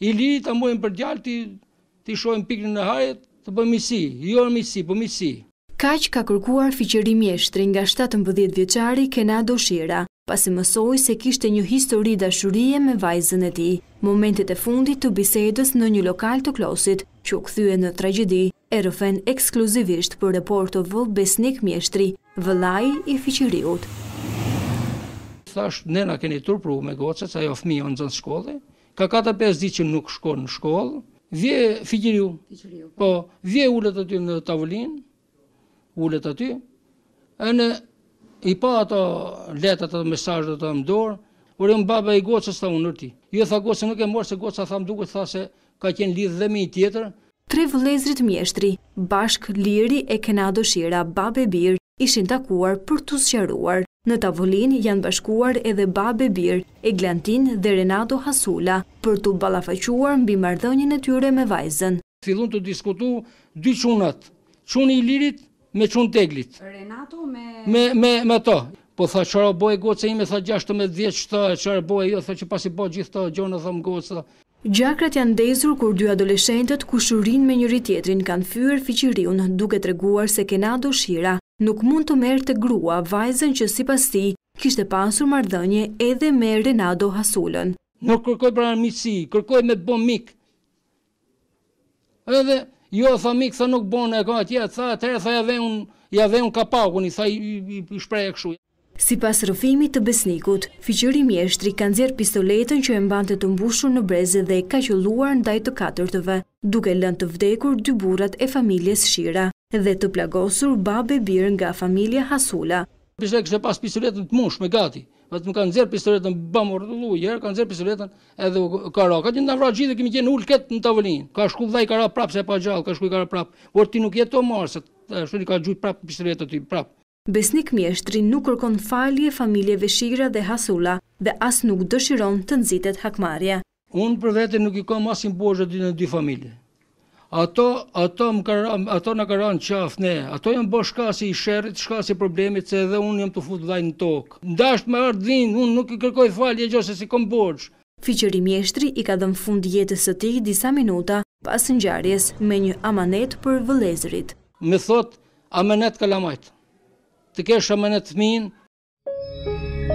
i li të mbojmë për djalë të i pikën në hajët, të bëmë misi, jo në misi, bëmë po misi. Kaq ka kërkuar fiqëri mjeshtri nga 17 vjeqari Kenado Shira, pasi mësoj se kishte një histori dashurie me vajzën e ti. Momentet e fundit të bisedës në një lokal të klosit, që u këthyë në tragedi, e rëfen ekskluzivisht për reporto vë besnik mjeshtri, vëllaj i fiqëriut. Thasht, nëna keni turpru me gocët, sa jo fmi jo në zënë ka kata 5 ditë që nuk shkon në shkollë, vje figjiriu, po. po vje ullet aty në tavolinë, ullet aty, e në i pa ato letat ato mesajt të më dorë, Por un baba i gocës tha unë ti. Jo tha gocës nuk e mor se goca tha më duket tha se ka qenë lidh dhe me një tjetër. Tre vëllezrit mjeshtri, bashk Liri e Kenado Shira, babe Bir, ishin takuar për të sqaruar Në tavullin janë bashkuar edhe Babe Bir, Eglantin dhe Renato Hasula për të balafaquar mbi mardhënjën e tyre me vajzën. Filun të diskutu dy qunat, quni i lirit me qun të eglit. Renato me... Me to. Po tha qëra bojë e gocë e ime, tha gjashtë me dhjetë që të qëra rëbo jo, tha që pasi bo gjithë të gjonë dhe më gocë. Gjakrat janë dezur kur dy adoleshentët kushurin me njëri tjetrin kanë fyër fiqirion duke të reguar se kena do shira nuk mund të merë të grua vajzën që si pas ti kishtë pasur mardhënje edhe me Renato Hasullën. Nuk kërkoj për armisi, kërkoj me të bon mik. Edhe jo e tha mik, sa nuk bon e ka atje, sa të e tha ja dhe unë kapakun, i sa i shprej e këshu. Si pas rëfimi të besnikut, fiqëri mjeshtri kanë zjerë pistoletën që e mbante të mbushur në breze dhe ka qëlluar ndaj në dajtë të katërtëve, duke lën të vdekur dy burat e familjes Shira dhe të plagosur babe birë nga familje Hasula. Pishtek shte pas pistoletën të mush me gati, vetë më kanë zerë pistoletën bëmur të lujë, jere kanë zerë pistoletën edhe ka ra, ka të në gjithë dhe kemi qenë ullë ketë në tavëlinë, ka shku vdhaj ka ra prapë se pa gjallë, ka shku i ka ra prapë, por ti nuk jetë të marësët, shuri ka gjujtë prapë pistoletën të prapë. Besnik mjeshtri nuk kërkon falje familje Veshira dhe Hasula dhe as nuk dëshiron të nëzitet hakmarja. Unë për vete nuk i kam asim bojë dhe në dy familje, ato ato më kërën, ato na kanë qaf ne ato janë bosh kasi i sherrit shkasi problemit se edhe un jam të fut vllajin në tok Ndash më ard vin un nuk i kërkoj falje gjose si kom borx Fiqëri mjeshtri i ka dhëmë fund jetës së tij disa minuta pas ngjarjes me një amanet për vëlezrit. Me thot, amanet kalamajt. Të kesh amanet të minë,